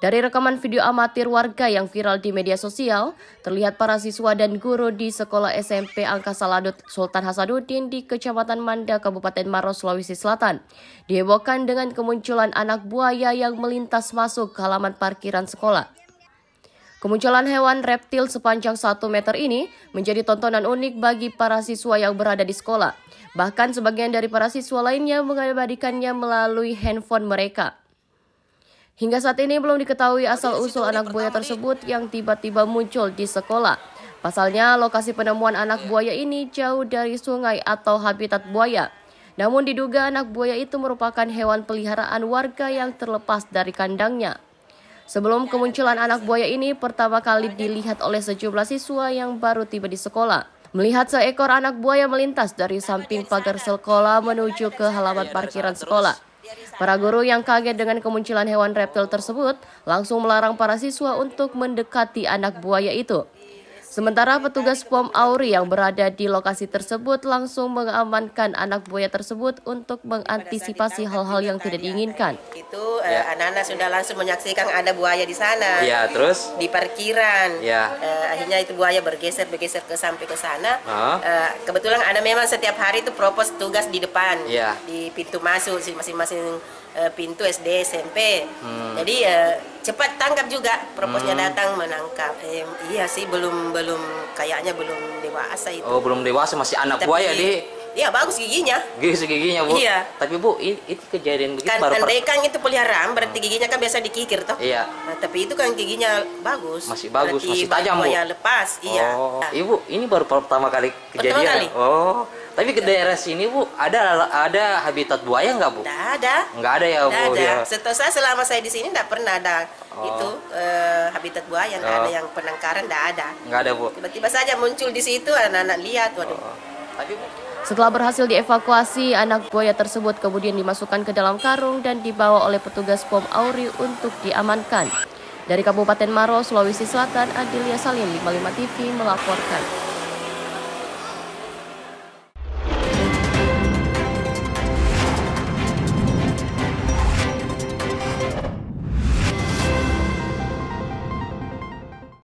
Dari rekaman video amatir warga yang viral di media sosial, terlihat para siswa dan guru di sekolah SMP Angkasa Ladut Sultan Hasanuddin di Kecamatan Manda, Kabupaten Maros, Sulawesi Selatan. Dihebohkan dengan kemunculan anak buaya yang melintas masuk ke halaman parkiran sekolah. Kemunculan hewan reptil sepanjang 1 meter ini menjadi tontonan unik bagi para siswa yang berada di sekolah. Bahkan sebagian dari para siswa lainnya mengabadikannya melalui handphone mereka. Hingga saat ini belum diketahui asal-usul anak buaya tersebut yang tiba-tiba muncul di sekolah. Pasalnya, lokasi penemuan anak iya. buaya ini jauh dari sungai atau habitat buaya. Namun diduga anak buaya itu merupakan hewan peliharaan warga yang terlepas dari kandangnya. Sebelum iya, kemunculan iya, anak buaya ini pertama kali dilihat oleh sejumlah siswa yang baru tiba di sekolah. Melihat seekor anak buaya melintas dari samping pagar sekolah menuju ke halaman parkiran sekolah. Para guru yang kaget dengan kemunculan hewan reptil tersebut langsung melarang para siswa untuk mendekati anak buaya itu. Sementara petugas POM Auri yang berada di lokasi tersebut langsung mengamankan anak buaya tersebut untuk mengantisipasi hal-hal yang tidak diinginkan. Ya. Itu eh, ya. anak-anak ya. sudah langsung menyaksikan ada buaya di sana. Iya terus di parkiran. Iya. akhirnya itu buaya bergeser bergeser ke sampai ke sana. Uh. kebetulan ada memang setiap hari itu propos tugas di depan Iya. di pintu masuk masing-masing pintu SD SMP. Hmm. Jadi cepat tangkap juga proposnya hmm. datang menangkap eh, iya sih belum belum kayaknya belum dewasa itu oh belum dewasa masih anak Tapi, buaya deh Iya bagus giginya. Gigi giginya bu. Iya. Tapi bu, itu kejadian begitu kan, baru. Kan itu peliharaan berarti giginya kan biasa dikikir toh. Iya. Nah, tapi itu kan giginya bagus. Masih bagus, berarti masih tajam bu. Ya lepas, iya. Oh, ibu ini baru pertama kali kejadian. Pertama ya? kali. Oh. Tapi ke daerah sini bu ada ada habitat buaya nggak bu? Nggak ada. Nggak ada ya nggak bu. Ada. Ya? Setelah saya selama saya di sini nggak pernah ada oh. itu eh, habitat buaya nggak oh. ada yang penangkaran nggak ada. Nggak ada bu. Tiba-tiba saja muncul di situ anak-anak lihat waduh. Oh. Tapi bu. Setelah berhasil dievakuasi, anak buaya tersebut kemudian dimasukkan ke dalam karung dan dibawa oleh petugas POM Auri untuk diamankan. Dari Kabupaten Maros, Sulawesi Selatan, Adilia Salim, 55 TV melaporkan.